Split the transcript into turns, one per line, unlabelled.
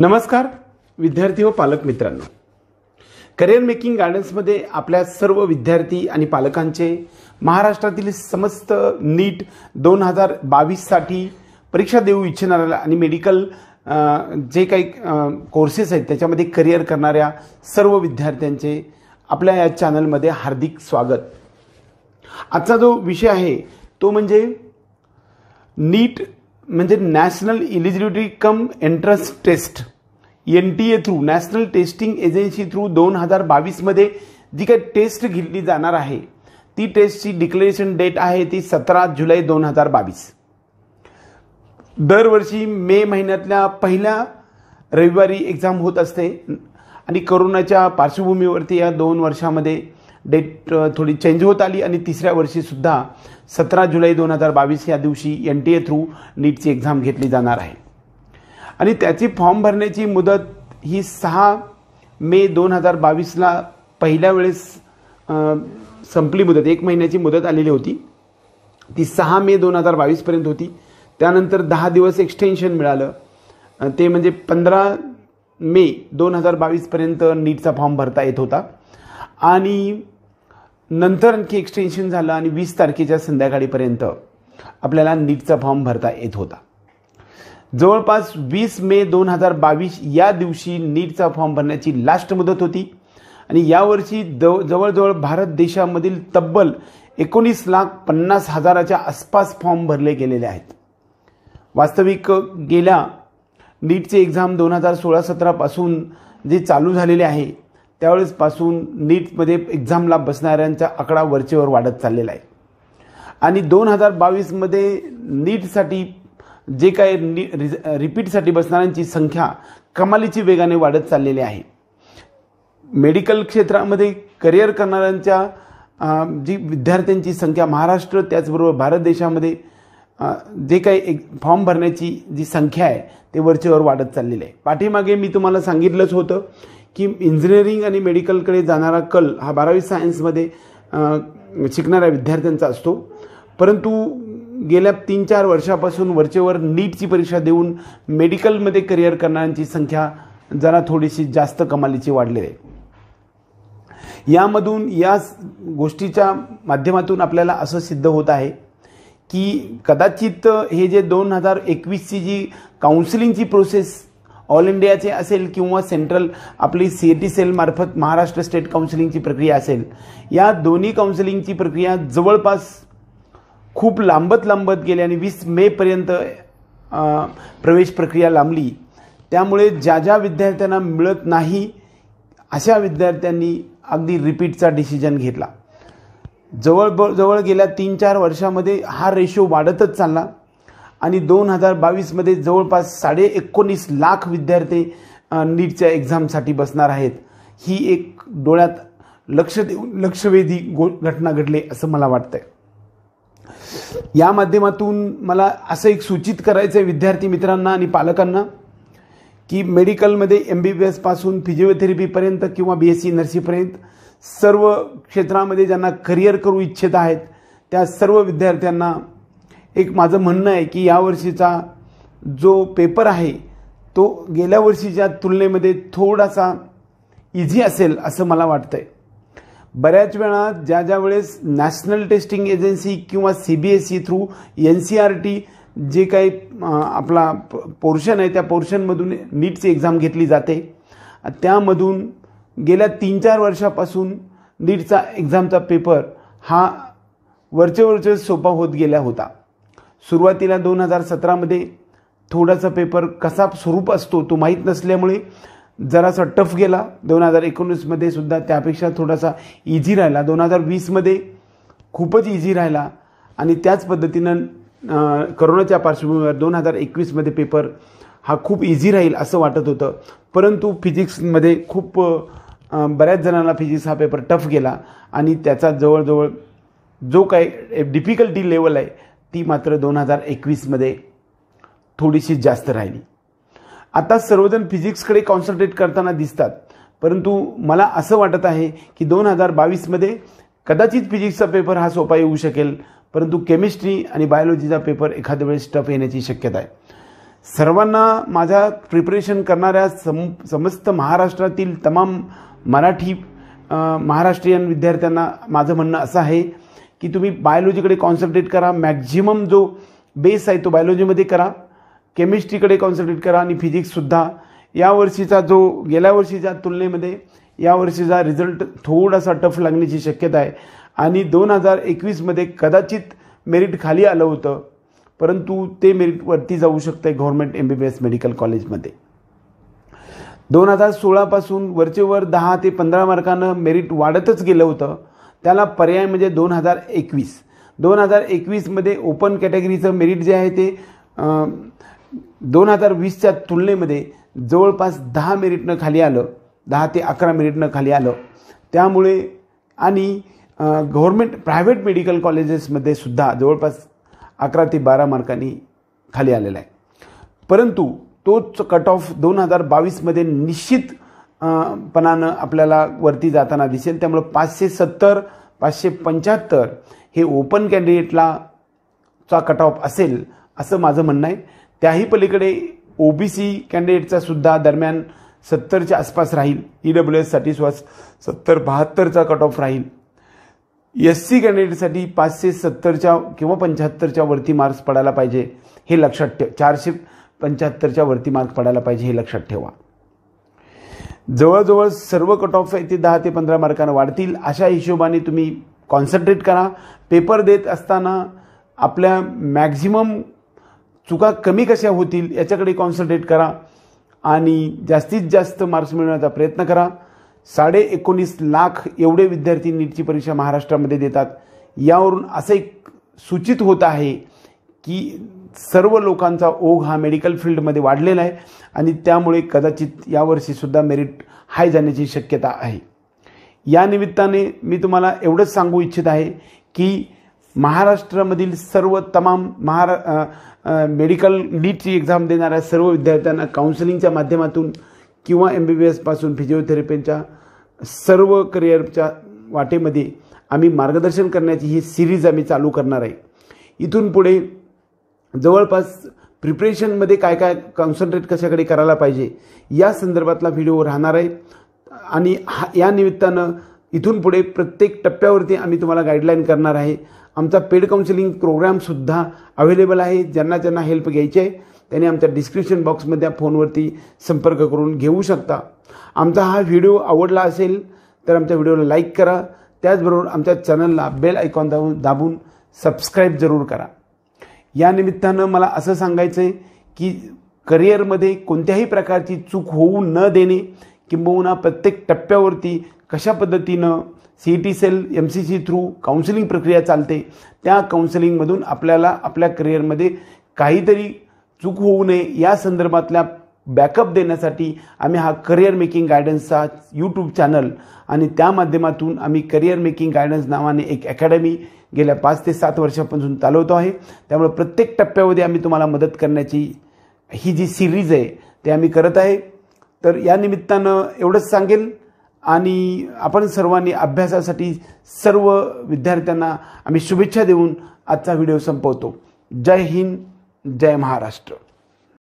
नमस्कार विद्यार्थी व पालक मित्रांनो करिअर मेकिंग गार्डन्समध्ये आपल्या सर्व विद्यार्थी आणि पालकांचे महाराष्ट्रातील समस्त नीट दोन हजार बावीससाठी परीक्षा देऊ इच्छिणाऱ्याला आणि मेडिकल जे काही कोर्सेस आहेत त्याच्यामध्ये करिअर करणाऱ्या सर्व विद्यार्थ्यांचे आपल्या या चॅनलमध्ये हार्दिक स्वागत आजचा जो विषय आहे तो म्हणजे नीट म्हणजे national eligibility cum entrance test N T A through national testing agency through दोन हजार बावीसमध्ये जी काही टेस्ट घेतली जाणार आहे ती टेस्टची डिक्लेरेशन डेट आहे ती सतरा जुलै दोन हजार बावीस दरवर्षी मे महिन्यातल्या पहिल्या रविवारी एक्झाम होत असते आणि करोनाच्या पार्श्वभूमीवरती या दोन वर्षामध्ये डेट uh, थोडी चेंज होत आली आणि तिसऱ्या वर्षीसुद्धा सतरा जुलै दोन हजार बावीस या दिवशी एन टी ए थ्रू नीटची एक्झाम घेतली जाणार आहे आणि त्याची फॉर्म भरण्याची मुदत ही सहा मे दोन हजार बावीसला पहिल्या वेळेस संपली मुदत एक महिन्याची मुदत आलेली होती ती सहा मे दोन हजार बावीसपर्यंत होती त्यानंतर दहा दिवस एक्सटेन्शन मिळालं ते म्हणजे पंधरा मे दोन हजार बावीसपर्यंत नीटचा फॉर्म भरता येत होता आणि नंतर आणखी एक्सटेन्शन झालं आणि वीस तारखेच्या संध्याकाळीपर्यंत आपल्याला नीटचा फॉर्म भरता येत होता जवळपास वीस मे दोन हजार बावीस या दिवशी नीटचा फॉर्म भरण्याची लास्ट मुदत होती आणि यावर्षी जवळजवळ भारत देशामधील तब्बल एकोणीस लाख पन्नास हजाराच्या आसपास फॉर्म भरले गेलेले आहेत वास्तविक गेल्या नीटचे एक्झाम दोन हजार सोळा सतरापासून जे चालू झालेले आहे त्यावेळेसपासून नीटमध्ये एक्झामला बसणाऱ्यांचा आकडा वरचेवर वाढत चाललेला आहे आणि दोन हजार बावीसमध्ये नीटसाठी जे काही नी रिज रिपीटसाठी बसणाऱ्यांची संख्या कमालीची वेगाने वाढत चाललेली आहे मेडिकल क्षेत्रामध्ये करिअर करणाऱ्यांच्या जी विद्यार्थ्यांची संख्या महाराष्ट्र त्याचबरोबर भारत देशामध्ये जे काही एक फॉर्म भरण्याची जी संख्या आहे ते वरचेवर वाढत चाललेली आहे पाठीमागे मी तुम्हाला सांगितलंच होतं की इंजिनिअरिंग आणि मेडिकलकडे जाणारा कल हा बारावी सायन्समध्ये शिकणाऱ्या विद्यार्थ्यांचा असतो परंतु गेल्या तीन चार वर्षापासून वरचेवर नीटची परीक्षा देऊन मेडिकलमध्ये करिअर करणाऱ्यांची संख्या जरा थोडीशी जास्त कमालीची वाढलेली आहे यामधून या गोष्टीच्या माध्यमातून आपल्याला असं सिद्ध होत आहे की कदाचित हे जे दोन हजार एकवीसची जी काउन्सिलिंगची प्रोसेस ऑल इंडियाचे असेल किंवा सेंट्रल आपली सी टी सेलमार्फत महाराष्ट्र स्टेट काउन्सिलिंगची प्रक्रिया असेल या दोन्ही काउन्सिलिंगची प्रक्रिया जवळपास खूप लांबत लांबत गेली आणि वीस मेपर्यंत प्रवेश प्रक्रिया लांबली त्यामुळे ज्या ज्या विद्यार्थ्यांना मिळत नाही अशा विद्यार्थ्यांनी अगदी रिपीटचा डिसिजन घेतला जवळ जवळ गेल्या तीन चार वर्षामध्ये हा रेशो वाढतच चालला आणि दोन हजार बावीसमध्ये जवळपास साडे एकोणीस लाख विद्यार्थी नीटच्या एक्झामसाठी बसणार आहेत ही एक डोळ्यात लक्ष देऊन लक्षवेधी गो घटना घडली असं मला वाटतंय या माध्यमातून मला असं एक सूचित करायचं आहे विद्यार्थी मित्रांना आणि पालकांना की मेडिकलमध्ये एम बी बी एसपासून फिजिओथेरपीपर्यंत किंवा बी एस सी नर्सीपर्यंत सर्व क्षेत्रामध्ये ज्यांना करिअर करू इच्छित आहेत त्या सर्व विद्यार्थ्यांना एक माझं म्हणणं आहे की यावर्षीचा जो पेपर आहे तो गेल्या वर्षीच्या तुलनेमध्ये थोडासा इझी असेल असं मला वाटतं आहे बऱ्याच वेळा ज्या ज्या वेळेस नॅशनल टेस्टिंग एजन्सी किंवा C B S E through N C R T जे काही आपला पोर्शन आहे त्या पोर्शनमधून नीटची एक्झाम घेतली जाते त्यामधून गेल्या तीन चार वर्षापासून नीटचा एक्झामचा पेपर हा वरचे वरचे सोपा होत गेला होता सुरुवातीला दोन हजार सतरामध्ये थोडासा पेपर कसा स्वरूप असतो तो माहीत नसल्यामुळे जरासा टफ गेला दोन हजार एकोणीसमध्ये सुद्धा त्यापेक्षा थोडासा इझी राहिला दोन हजार वीसमध्ये खूपच इझी राहिला आणि त्याच पद्धतीनं करोनाच्या पार्श्वभूमीवर दोन हजार एकवीसमध्ये पेपर हा खूप इझी राहील असं वाटत होतं परंतु फिजिक्समध्ये खूप बऱ्याच जणांना फिजिक्स हा पेपर टफ गेला आणि त्याचा जवळजवळ जो काही डिफिकल्टी लेवल आहे ती मात्र दोन हजार एकवीसमध्ये थोडीशी जास्त राहिली आता सर्वजण फिजिक्सकडे कॉन्सन्ट्रेट करताना दिसतात परंतु मला असं वाटत आहे की दोन हजार बावीसमध्ये कदाचित फिजिक्सचा पेपर हा सोपा येऊ शकेल परंतु केमिस्ट्री आणि बायोलॉजीचा पेपर एखाद्या वेळेस टफ येण्याची शक्यता आहे सर्वांना माझ्या प्रिपरेशन करणाऱ्या सम समस्त महाराष्ट्रातील तमाम मराठी महाराष्ट्रीयन विद्यार्थ्यांना माझं म्हणणं असं आहे की तुम्ही बायोलॉजीकडे कॉन्सन्ट्रेट करा मॅक्झिमम जो बेस आहे तो बायोलॉजीमध्ये करा केमिस्ट्रीकडे कॉन्सन्ट्रेट करा आणि फिजिक्ससुद्धा यावर्षीचा जो गेल्या वर्षीच्या तुलनेमध्ये यावर्षीचा रिझल्ट थोडासा टफ लागण्याची शक्यता आहे आणि दोन हजार एकवीसमध्ये कदाचित मेरिट खाली आलं होतं परंतु ते मेरिट वरती जाऊ शकतं आहे government M B B S medical कॉलेजमध्ये दोन हजार सोळापासून वर दहा ते पंधरा मार्कानं मेरिट वाढतच गेलं होतं त्याला पर्याय म्हणजे दोन हजार एकवीस दोन हजार एकवीसमध्ये ओपन कॅटेगरीचं मेरिट जे आहे ते दोन हजार वीसच्या तुलनेमध्ये जवळपास दहा मेरिटनं खाली आलं दहा ते अकरा मेरिटनं खाली आलं त्यामुळे आणि गव्हर्मेंट प्रायव्हेट मेडिकल कॉलेजेसमध्ये सुद्धा जवळपास अकरा ते बारा मार्कांनी खाली आलेला आहे परंतु तोच कट ऑफ दोन हजार बावीसमध्ये निश्चित पणानं आपल्याला वरती जाताना दिसेल त्यामुळं पाचशे सत्तर पाचशे पंच्याहत्तर हे ओपन कॅन्डिडेटला चा कट ऑफ असेल असं माझं म्हणणं आहे त्याही पलीकडे ओबीसी कॅन्डिडेटचा सुद्धा दरम्यान सत्तरच्या आसपास राहील ई e डब्ल्यू एससाठी श्वास सत्तर बहात्तरचा कट ऑफ राहील एस सी कॅन्डिडेटसाठी पाचशे सत्तरच्या किंवा पंच्याहत्तरच्या वरती मार्क्स पडायला पाहिजे हे लक्षात ठेव चारशे पंच्याहत्तरच्या वरती मार्क्स पडायला पाहिजे हे लक्षात ठेवा जवळजवळ सर्व कट ऑफ आहे ते दहा ते पंधरा मार्कानं वाढतील अशा हिशोबाने तुम्ही कॉन्सन्ट्रेट करा पेपर देत असताना आपल्या मॅक्झिमम चुका कमी कशा होतील याच्याकडे कॉन्सन्ट्रेट करा आणि जास्तीत जास्त मार्क्स मिळवण्याचा प्रयत्न करा साडे एकोणीस लाख एवढे विद्यार्थी नीटची परीक्षा महाराष्ट्रामध्ये देतात यावरून असं एक सूचित होत आहे की सर्व लोकांचा ओघ हा मेडिकल फील्डमध्ये वाढलेला आहे आणि त्यामुळे कदाचित यावर्षीसुद्धा मेरिट हाय जाण्याची शक्यता आहे या निमित्ताने मी तुम्हाला एवढंच सांगू इच्छित आहे की महाराष्ट्रामधील सर्व तमाम महारा मेडिकल नीटची एक्झाम देणाऱ्या सर्व विद्यार्थ्यांना काउन्सिलिंगच्या माध्यमातून किंवा एम बी बी एसपासून फिजिओथेरपींच्या सर्व करिअरच्या वाटेमध्ये आम्ही मार्गदर्शन करण्याची ही सिरीज आम्ही चालू करणार आहे इथून पुढे जवळपास प्रिपरेशनमध्ये काय काय कॉन्सन्ट्रेट कशाकडे करायला पाहिजे या संदर्भातला व्हिडिओ राहणार आहे आणि हा या निमित्तानं इथून पुढे प्रत्येक टप्प्यावरती आम्ही तुम्हाला गाईडलाईन करणार आहे आमचा पेड काउन्सिलिंग प्रोग्रामसुद्धा अवेलेबल आहे ज्यांना ज्यांना हेल्प घ्यायची आहे त्यांनी आमच्या डिस्क्रिप्शन बॉक्समध्ये फोनवरती संपर्क करून घेऊ शकता आमचा हा व्हिडिओ आवडला असेल तर आमच्या व्हिडिओला लाईक करा त्याचबरोबर आमच्या चॅनलला बेल आयकॉन दाबून दाबून सबस्क्राईब जरूर करा या निमित्तानं मला असं सांगायचं आहे की करिअरमध्ये कोणत्याही प्रकारची चूक होऊ न देणे किंबहुना प्रत्येक टप्प्यावरती कशा पद्धतीनं C T cell M C C through counselling प्रक्रिया चालते त्या काउन्सिलिंगमधून आपल्याला आपल्या करिअरमध्ये काहीतरी चूक होऊ नये या संदर्भातल्या बॅकअप देण्यासाठी आम्ही हा करिअर मेकिंग गायडन्सचा यूट्यूब चॅनल आणि त्या माध्यमातून आम्ही करिअर मेकिंग गायडन्स नावाने एक अकॅडमी गेल्या पाच ते सात वर्षापासून चालवतो आहे त्यामुळे प्रत्येक टप्प्यामध्ये आम्ही तुम्हाला मदत करण्याची ही जी सिरीज आहे ते आम्ही करत आहे तर या निमित्तानं एवढंच सांगेल आणि आपण सर्वांनी अभ्यासासाठी सर्व विद्यार्थ्यांना आम्ही शुभेच्छा देऊन आजचा व्हिडिओ संपवतो जय हिंद जय महाराष्ट्र